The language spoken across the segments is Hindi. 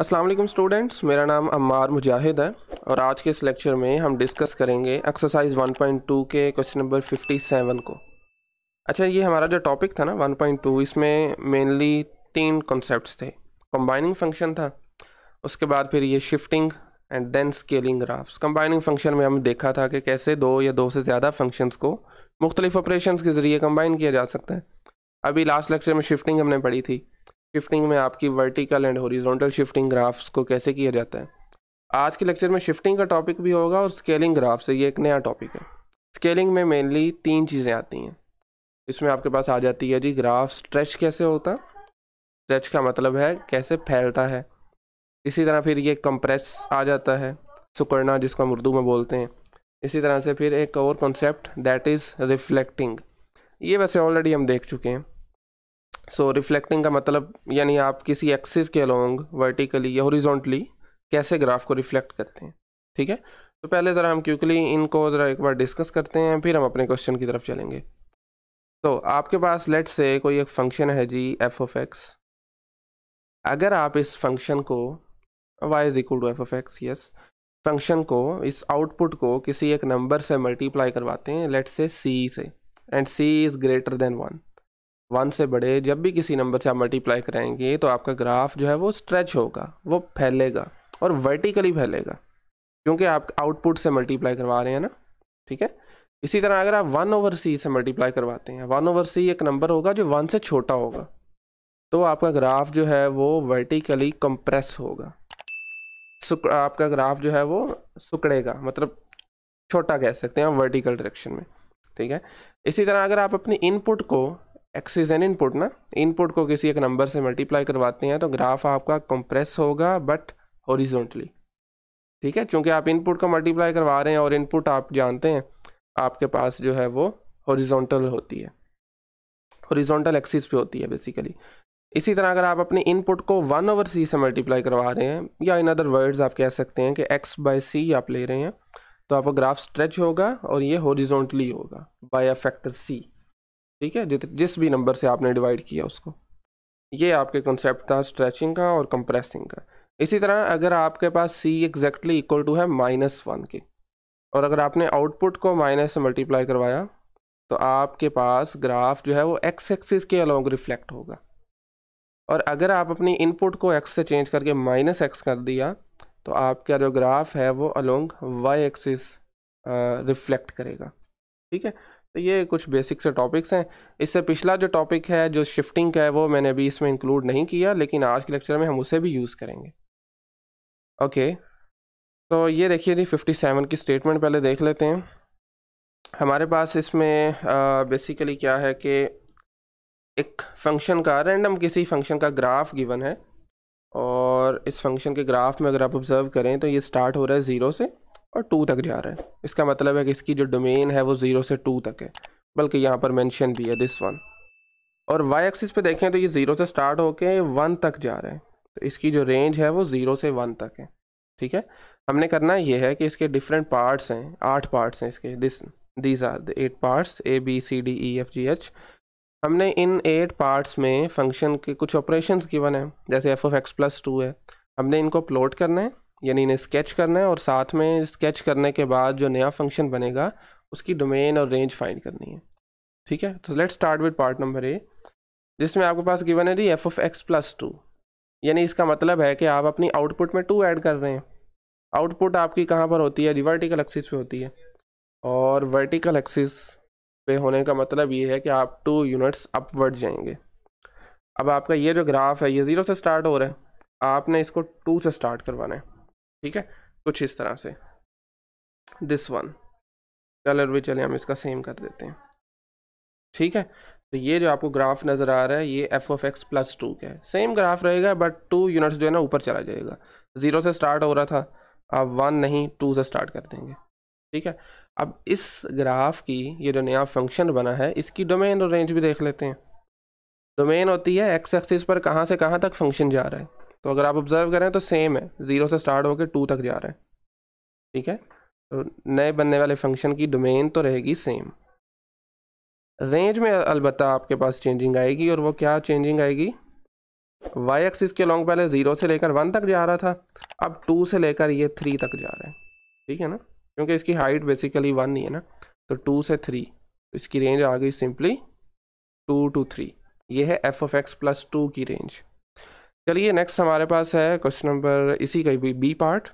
असलम स्टूडेंट्स मेरा नाम अम्मार मुजाहिद है और आज के इस लेक्चर में हम डिस्कस करेंगे एक्सरसाइज 1.2 के क्वेश्चन नंबर 57 को अच्छा ये हमारा जो टॉपिक था ना 1.2 इसमें मेनली तीन कॉन्सेप्ट्स थे कंबाइनिंग फंक्शन था उसके बाद फिर ये shifting and then scaling graphs combining function में हमने देखा था कि कैसे दो या दो से ज़्यादा फंक्शंस को मुख्तलिफ ऑपरेशन के ज़रिए कंबाइन किया जा सकता है अभी लास्ट लेक्चर में शिफ्टिंग हमने पढ़ी थी शिफ्टिंग में आपकी vertical and horizontal shifting graphs को कैसे किया जाता है आज के लेक्चर में शिफ्टिंग का टॉपिक भी होगा और स्केलिंग ग्राफ से ये एक नया टॉपिक है स्केलिंग में मेनली तीन चीज़ें आती हैं इसमें आपके पास आ जाती है जी ग्राफ स्ट्रेच कैसे होता है स्ट्रेच का मतलब है कैसे फैलता है इसी तरह फिर ये कंप्रेस आ जाता है सुकड़ना जिसको हम उर्दू में बोलते हैं इसी तरह से फिर एक और कॉन्सेप्ट दैट इज़ रिफ्लेक्टिंग ये वैसे ऑलरेडी हम देख चुके हैं सो so, रिफ्लेक्टिंग का मतलब यानी आप किसी एक्सिस के अलोंग वर्टिकली या हॉरिजॉन्टली कैसे ग्राफ को रिफ्लेक्ट करते हैं ठीक है तो पहले ज़रा हम क्विकली इनको ज़रा एक बार डिस्कस करते हैं फिर हम अपने क्वेश्चन की तरफ चलेंगे तो आपके पास लेट से कोई एक फंक्शन है जी एफ ऑफ एक्स अगर आप इस फंक्शन को Y is equal to F of X yes function को इस आउटपुट को किसी एक नंबर से मल्टीप्लाई करवाते हैं लेट से सी से and C is greater than one one से बड़े जब भी किसी नंबर से आप मल्टीप्लाई कराएंगे तो आपका ग्राफ जो है वो स्ट्रेच होगा वो फैलेगा और वर्टिकली फैलेगा क्योंकि आप आउटपुट से मल्टीप्लाई करवा रहे हैं ना ठीक है इसी तरह अगर आप वन ओवर सी से मल्टीप्लाई करवाते हैं वन ओवर सी एक नंबर होगा जो वन से छोटा होगा तो आपका ग्राफ जो है वो वर्टिकली कंप्रेस होगा आपका ग्राफ जो है वो सुकड़ेगा मतलब छोटा कह सकते हैं वर्टिकल डायरेक्शन में ठीक है इसी तरह अगर आप अपनी इनपुट को एक्सिस एन इनपुट ना इनपुट को किसी एक नंबर से मल्टीप्लाई करवाते हैं तो ग्राफ आपका कंप्रेस होगा बट हॉरिजॉन्टली ठीक है क्योंकि आप इनपुट को मल्टीप्लाई करवा रहे हैं और इनपुट आप जानते हैं आपके पास जो है वो हॉरिजॉन्टल होती है हॉरिजॉन्टल एक्सिस पे होती है बेसिकली इसी तरह अगर आप अपने इनपुट को वन ओवर सी से मल्टीप्लाई करवा रहे हैं या इन अदर वर्ड्स आप कह सकते हैं कि एक्स बाय सी आप ले रहे हैं तो आपका ग्राफ स्ट्रेच होगा और ये हॉरिजॉन्टली होगा बाय अ फैक्टर सी ठीक है जिस भी नंबर से आपने डिवाइड किया उसको ये आपके कंसेप्ट था स्ट्रेचिंग का और कंप्रेसिंग का इसी तरह अगर आपके पास सी एग्जैक्टली इक्वल टू है माइनस वन के और अगर आपने आउटपुट को माइनस से मल्टीप्लाई करवाया तो आपके पास ग्राफ जो है वो एक्स एक्सिस के अलॉन्ग रिफ्लेक्ट होगा और अगर आप अपनी इनपुट को एक्स से चेंज करके माइनस एक्स कर दिया तो आपका जो ग्राफ है वो अलोंग वाई एक्सिस रिफ्लेक्ट करेगा ठीक है तो ये कुछ बेसिक से टॉपिक्स हैं इससे पिछला जो टॉपिक है जो शिफ्टिंग का है वो मैंने अभी इसमें इंक्लूड नहीं किया लेकिन आज के लेक्चर में हम उसे भी यूज़ करेंगे ओके तो ये देखिए जी फिफ्टी सेवन की स्टेटमेंट पहले देख लेते हैं हमारे पास इसमें बेसिकली क्या है कि एक फंक्शन का रैंडम किसी फंक्शन का ग्राफ गिवन है और इस फंक्शन के ग्राफ में अगर आप ऑब्ज़र्व करें तो ये स्टार्ट हो रहा है ज़ीरो से और टू तक जा रहा है इसका मतलब है कि इसकी जो डोमेन है वो ज़ीरो से टू तक है बल्कि यहाँ पर मैंशन भी है दिस वन और वाई एक्सिस पे देखें तो ये ज़ीरो से स्टार्ट होके वन तक जा रहे हैं तो इसकी जो रेंज है वो ज़ीरो से वन तक है ठीक है हमने करना ये है कि इसके डिफरेंट पार्ट्स हैं आठ पार्ट्स हैं इसके this these are the eight parts A B C D E F G H हमने इन एट पार्ट्स में फंक्शन के कुछ ऑपरेशंस गिवन है जैसे f of x plus two है हमने इनको प्लॉट करना है यानी इन्हें स्केच करना है और साथ में स्केच करने के बाद जो नया फंक्शन बनेगा उसकी डोमेन और रेंज फाइंड करनी है ठीक है तो let's start with part number A जिसमें आपके पास गिवन है the f of x plus two यानी इसका मतलब है कि आप अपनी आउटपुट में टू ऐड कर रहे हैं आउटपुट आपकी कहाँ पर होती है जी वर्टिकल एक्सिस पे होती है और वर्टिकल एक्सिस पे होने का मतलब ये है कि आप टू यूनिट्स अपवर्ड जाएंगे अब आपका ये जो ग्राफ है ये ज़ीरो से स्टार्ट हो रहा है आपने इसको टू से स्टार्ट करवाना है ठीक है कुछ इस तरह से दिस वन कलर भी चले हम इसका सेम कर देते हैं ठीक है तो ये जो आपको ग्राफ नज़र आ रहा है ये f of x plus two का है सेम ग्राफ रहेगा बट टू यूनिट्स जो है ना ऊपर चला जाएगा ज़ीरो से स्टार्ट हो रहा था आप वन नहीं टू से स्टार्ट कर देंगे ठीक है अब इस ग्राफ की ये जो नया फंक्शन बना है इसकी डोमेन और रेंज भी देख लेते हैं डोमेन होती है एक्स एक्सिस पर कहाँ से कहाँ तक फंक्शन जा रहा है तो अगर आप ऑब्जर्व करें तो सेम है ज़ीरो से स्टार्ट होकर टू तक जा रहा है ठीक है तो नए बनने वाले फंक्शन की डोमेन तो रहेगी सेम रेंज में अलबत् आपके पास चेंजिंग आएगी और वो क्या चेंजिंग आएगी वाई एक्सिस के लॉन्ग पहले ज़ीरो से लेकर वन तक जा रहा था अब टू से लेकर ये थ्री तक जा रहा है ठीक है ना क्योंकि इसकी हाइट बेसिकली वन ही है ना तो टू से थ्री तो इसकी रेंज आ गई सिंपली टू टू थ्री ये है f of x plus two की रेंज चलिए नेक्स्ट हमारे पास है क्वेश्चन नंबर इसी का भी बी पार्ट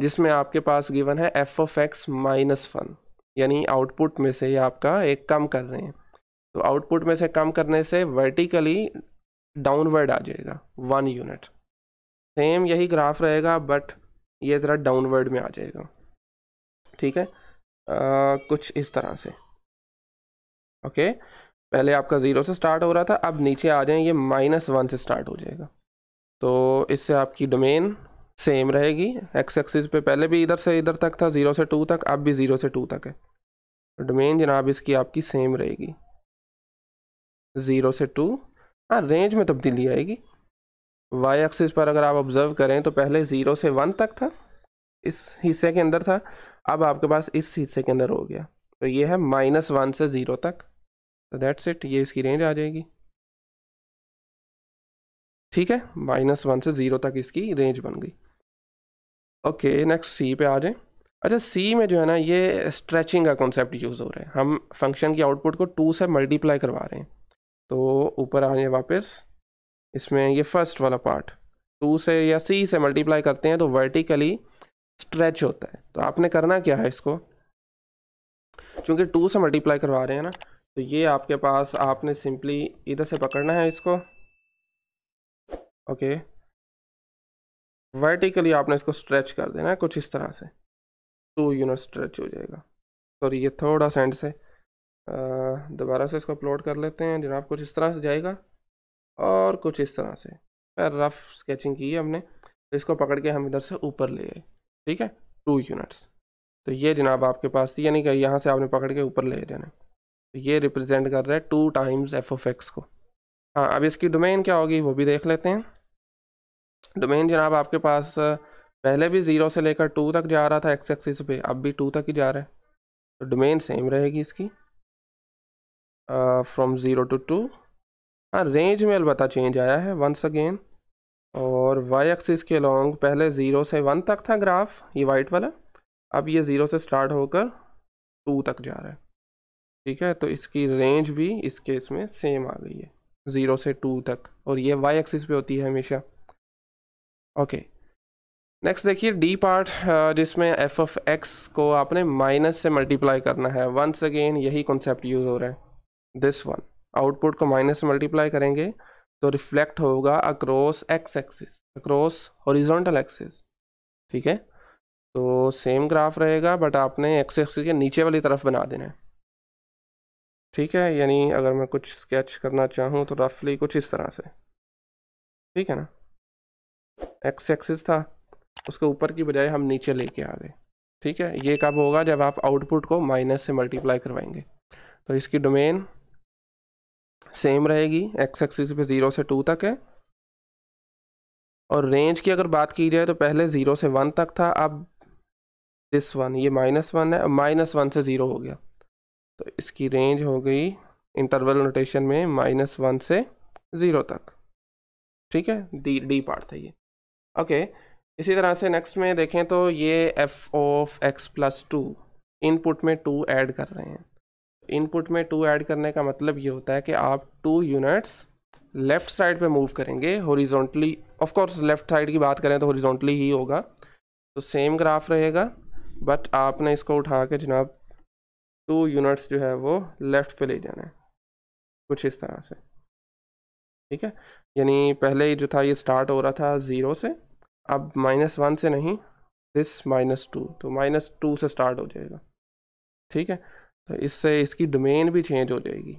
जिसमें आपके पास गिवन है f of x minus one यानी आउटपुट में से ये आपका एक कम कर रहे हैं तो आउटपुट में से कम करने से वर्टिकली डाउनवर्ड आ जाएगा वन यूनिट सेम यही ग्राफ रहेगा बट ये ज़रा डाउनवर्ड में आ जाएगा ठीक है आ, कुछ इस तरह से ओके पहले आपका ज़ीरो से स्टार्ट हो रहा था अब नीचे आ जाए ये माइनस वन से स्टार्ट हो जाएगा तो इससे आपकी डोमेन सेम रहेगी एक्स एक्सिस पे पहले भी इधर से इधर तक था ज़ीरो से टू तक अब भी ज़ीरो से टू तक है डोमेन तो जनाब इसकी आपकी सेम रहेगी ज़ीरो से टू हाँ रेंज में तब्दीली तो आएगी वाई एक्सिस पर अगर आप ऑब्ज़र्व करें तो पहले ज़ीरो से वन तक था इस हिस्से के अंदर था अब आपके पास इस हिस्से के अंदर हो गया तो ये है माइनस वन से ज़ीरो तक तो दैट्स इट ये इसकी रेंज आ जाएगी ठीक है माइनस वन से ज़ीरो तक इसकी रेंज बन गई ओके नेक्स्ट सी पे आ जाए अच्छा सी में जो है ना ये स्ट्रेचिंग का कॉन्सेप्ट यूज़ हो रहा है हम फंक्शन की आउटपुट को टू से मल्टीप्लाई करवा रहे हैं तो ऊपर आ जाए वापस इसमें ये फर्स्ट वाला पार्ट टू से या सी से मल्टीप्लाई करते हैं तो वर्टिकली स्ट्रेच होता है तो आपने करना क्या है इसको क्योंकि टू से मल्टीप्लाई करवा रहे हैं ना तो ये आपके पास आपने सिंपली इधर से पकड़ना है इसको ओके वर्टिकली आपने इसको स्ट्रेच कर देना है कुछ इस तरह से टू यूनिट स्ट्रेच हो जाएगा सॉरी ये थोड़ा सेंड से दोबारा से इसको अपलोड कर लेते हैं जनाब कुछ इस तरह से जाएगा और कुछ इस तरह से रफ स्केचिंग की है हमने इसको पकड़ के हम इधर से ऊपर ले गए ठीक है टू यूनिट्स तो ये जनाब आपके पास थी यानी कि यहाँ से आपने पकड़ के ऊपर ले जाना तो ये रिप्रेजेंट कर रहा है two times f of x को हाँ अब इसकी डोमेन क्या होगी वो भी देख लेते हैं डोमेन जनाब आपके पास पहले भी ज़ीरो से लेकर टू तक जा रहा था एक्स एक्सिस पे अब भी टू तक ही जा रहा है तो डोमेन सेम रहेगी इसकी फ्रॉम ज़ीरो टू टू हाँ रेंज में अलबत्ता चेंज आया है वंस अगेन और वाई एक्सिस के लॉन्ग पहले ज़ीरो से वन तक था ग्राफ ये वाइट वाला अब ये ज़ीरो से स्टार्ट होकर टू तक जा रहा है ठीक है तो इसकी रेंज भी इस केस में सेम आ गई है ज़ीरो से टू तक और ये वाई एक्सिस पे होती है हमेशा ओके नेक्स्ट देखिए डी पार्ट uh, जिसमें एफ ऑफ एक्स को आपने माइनस से मल्टीप्लाई करना है वंस अगेन यही कॉन्सेप्ट यूज़ हो रहा है दिस वन आउटपुट को माइनस से मल्टीप्लाई करेंगे तो रिफ्लेक्ट होगा across x axis across horizontal axis ठीक है तो सेम ग्राफ रहेगा बट आपने एक्स एक्सिस के नीचे वाली तरफ बना देना है ठीक है यानी अगर मैं कुछ स्केच करना चाहूँ तो रफली कुछ इस तरह से ठीक है ना एक्स एक्सिस था उसके ऊपर की बजाय हम नीचे लेके आ गए ठीक है ये कब होगा जब आप आउटपुट को माइनस से मल्टीप्लाई करवाएंगे तो इसकी डोमेन सेम रहेगी एक्स एक्सिस पे ज़ीरो से टू तक है और रेंज की अगर बात की जाए तो पहले ज़ीरो से वन तक था अब दिस वन ये माइनस वन है माइनस वन से ज़ीरो हो गया तो इसकी रेंज हो गई इंटरवल नोटेशन में माइनस वन से ज़ीरो तक ठीक है डी डी पार्ट था ये ओके okay, इसी तरह से नेक्स्ट में देखें तो ये f of x plus two input में टू ऐड कर रहे हैं इनपुट में टू ऐड करने का मतलब ये होता है कि आप टू यूनिट्स लेफ़्ट साइड पे मूव करेंगे horizontally of course left side की बात करें तो हॉरिजॉन्टली ही होगा तो सेम ग्राफ रहेगा बट आपने इसको उठा के जनाब टू यूनिट्स जो है वो लेफ़्ट पे ले जाना है कुछ इस तरह से ठीक है यानी पहले जो था ये स्टार्ट हो रहा था ज़ीरो से अब माइनस वन से नहीं दिस माइनस टू तो माइनस टू से स्टार्ट हो जाएगा ठीक है तो इससे इसकी डोमेन भी चेंज हो जाएगी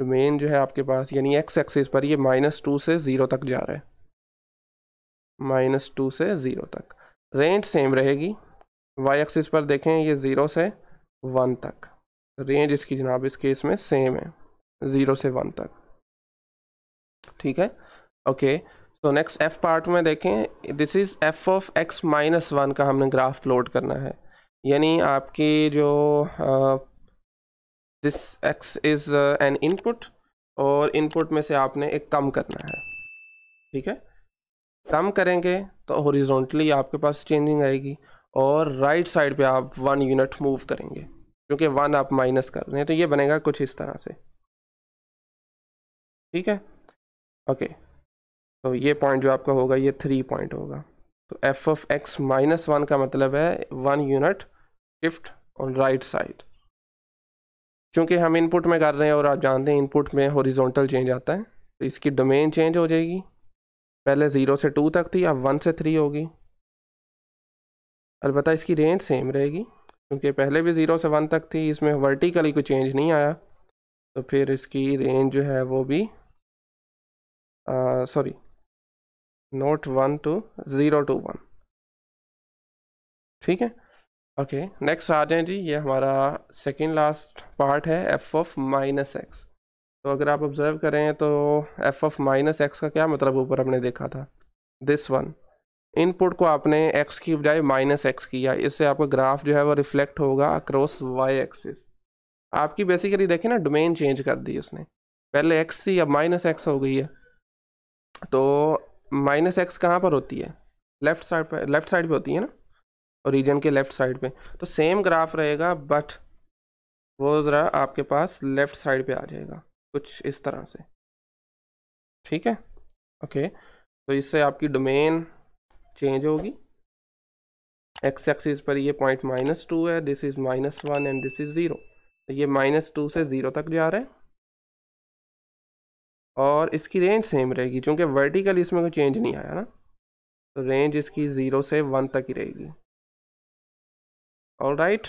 डोमेन जो है आपके पास यानी एक्स एक्सिस पर ये माइनस टू से ज़ीरो तक जा रहा है माइनस टू से ज़ीरो तक रेंज सेम रहेगी वाई एक्सिस पर देखें ये ज़ीरो से वन तक रेंज इसकी जनाब इस केस में सेम है ज़ीरो से वन तक ठीक है ओके okay. तो नेक्स्ट एफ पार्ट में देखें this is f of x minus one का हमने ग्राफ प्लॉट करना है यानी आपकी जो this x is an input और इनपुट में से आपने एक कम करना है ठीक है कम करेंगे तो हॉरिजॉन्टली आपके पास चेंजिंग आएगी और राइट right साइड पे आप वन यूनिट मूव करेंगे क्योंकि वन आप माइनस कर रहे हैं तो ये बनेगा कुछ इस तरह से ठीक है ओके okay. तो ये पॉइंट जो आपका होगा ये थ्री पॉइंट होगा तो f of x minus one का मतलब है one unit shift on right side क्योंकि हम इनपुट में कर रहे हैं और आप जानते हैं इनपुट में हॉरिजॉन्टल चेंज आता है तो इसकी डोमेन चेंज हो जाएगी पहले ज़ीरो से टू तक थी अब वन से थ्री होगी अलबत्त इसकी रेंज सेम रहेगी क्योंकि पहले भी ज़ीरो से वन तक थी इसमें वर्टिकली कोई चेंज नहीं आया तो फिर इसकी रेंज जो है वो भी sorry not one two zero two one ठीक है ओके नेक्स्ट आ जाए जी ये हमारा सेकेंड लास्ट पार्ट है एफ ऑफ माइनस एक्स तो अगर आप ऑब्ज़र्व करें तो एफ ऑफ माइनस एक्स का क्या मतलब ऊपर हमने देखा था दिस वन इनपुट को आपने एक्स की बजाय माइनस एक्स किया इससे आपका ग्राफ जो है वो रिफ्लेक्ट होगा अक्रॉस वाई एक्सिस आपकी बेसिकली देखें ना डोमेन चेंज कर दी उसने पहले एक्स थी अब माइनस एक्स हो गई है तो माइनस एक्स कहाँ पर होती है लेफ्ट साइड पर लेफ्ट साइड पे होती है ना ओरिजिन के लेफ्ट साइड पे तो सेम ग्राफ रहेगा बट वो ज़रा आपके पास लेफ़्ट साइड पे आ जाएगा कुछ इस तरह से ठीक है ओके तो इससे आपकी डोमेन चेंज होगी एक्स एक्सिस पर ये पॉइंट माइनस टू है this is minus one and this is zero तो ये माइनस टू से ज़ीरो तक जा रहा है और इसकी रेंज सेम रहेगी क्योंकि वर्टिकल इसमें कोई चेंज नहीं आया ना तो रेंज इसकी ज़ीरो से वन तक ही रहेगी और राइट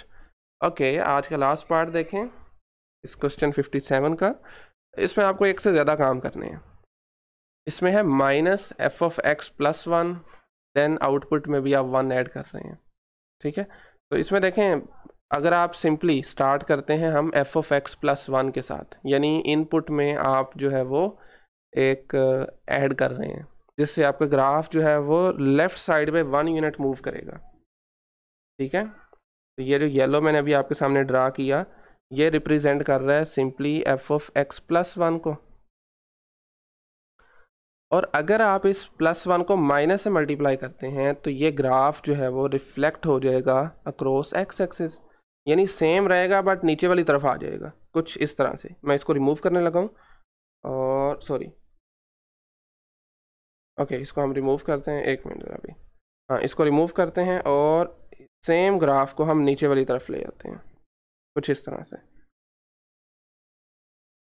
ओके आज का लास्ट पार्ट देखें इस क्वेश्चन फिफ्टी सेवन का इसमें आपको एक से ज़्यादा काम करने हैं इसमें है minus f of x plus one then output में भी आप वन ऐड कर रहे हैं ठीक है तो इसमें देखें अगर आप सिंपली स्टार्ट करते हैं हम f of x plus one के साथ यानी इनपुट में आप जो है वो एक ऐड uh, कर रहे हैं जिससे आपका ग्राफ जो है वो लेफ़्ट साइड में वन यूनिट मूव करेगा ठीक है तो ये जो येलो मैंने अभी आपके सामने ड्रा किया ये रिप्रेजेंट कर रहा है simply f of x plus one को और अगर आप इस प्लस वन को माइनस से मल्टीप्लाई करते हैं तो ये ग्राफ जो है वो रिफ्लेक्ट हो जाएगा अक्रॉस एक्स एक्सिस यानी सेम रहेगा बट नीचे वाली तरफ आ जाएगा कुछ इस तरह से मैं इसको रिमूव करने लगा हूँ और सॉरी ओके इसको हम रिमूव करते हैं एक मिनट अभी हाँ इसको रिमूव करते हैं और सेम ग्राफ को हम नीचे वाली तरफ ले जाते हैं कुछ इस तरह से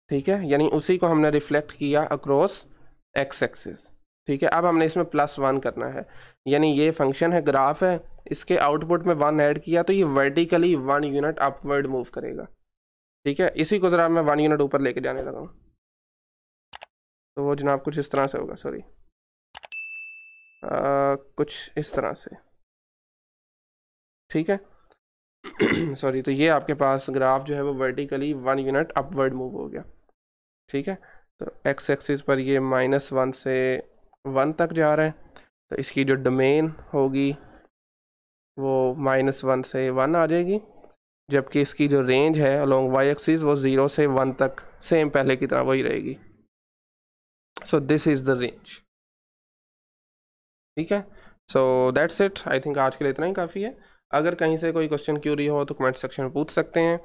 ठीक है यानी उसी को हमने रिफ्लेक्ट किया अक्रॉस एक्स एक्सिस ठीक है अब हमने इसमें प्लस वन करना है यानी ये फंक्शन है ग्राफ है इसके आउटपुट में वन ऐड किया तो ये vertically one unit upward move करेगा ठीक है इसी को ज़रा मैं वन यूनिट ऊपर लेके जाने लगा हूँ तो वो जनाब कुछ इस तरह से होगा सॉरी कुछ इस तरह से ठीक है सॉरी तो ये आपके पास ग्राफ जो है वो vertically one unit upward move हो गया ठीक है तो एक्स एक्सिस पर ये माइनस वन से वन तक जा रहा है तो इसकी जो डोमेन होगी वो माइनस वन से वन आ जाएगी जबकि इसकी जो रेंज है अलोंग वाई एक्सिस वो ज़ीरो से वन तक सेम पहले की तरह वही रहेगी so this is the range ठीक है so that's it I think आज के लिए इतना ही काफ़ी है अगर कहीं से कोई क्वेश्चन क्यूरी हो तो कमेंट सेक्शन में पूछ सकते हैं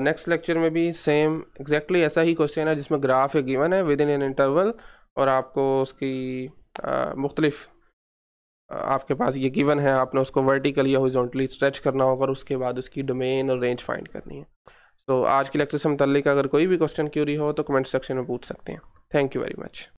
नेक्स्ट uh, लेक्चर में भी सेम एग्जैक्टली exactly ऐसा ही क्वेश्चन है जिसमें ग्राफ है गिवन है विद इन एन इंटरवल और आपको उसकी मुख्तलिफ़ आपके पास ये गिवन है आपने उसको वर्टिकली या हॉरिजॉन्टली स्ट्रेच करना होगा और उसके बाद उसकी डोमेन और रेंज फाइंड करनी है तो so, आज के लेक्चर से मुतल अगर कोई भी क्वेश्चन क्यूरी हो तो कमेंट सेक्शन में पूछ सकते हैं थैंक यू वेरी मच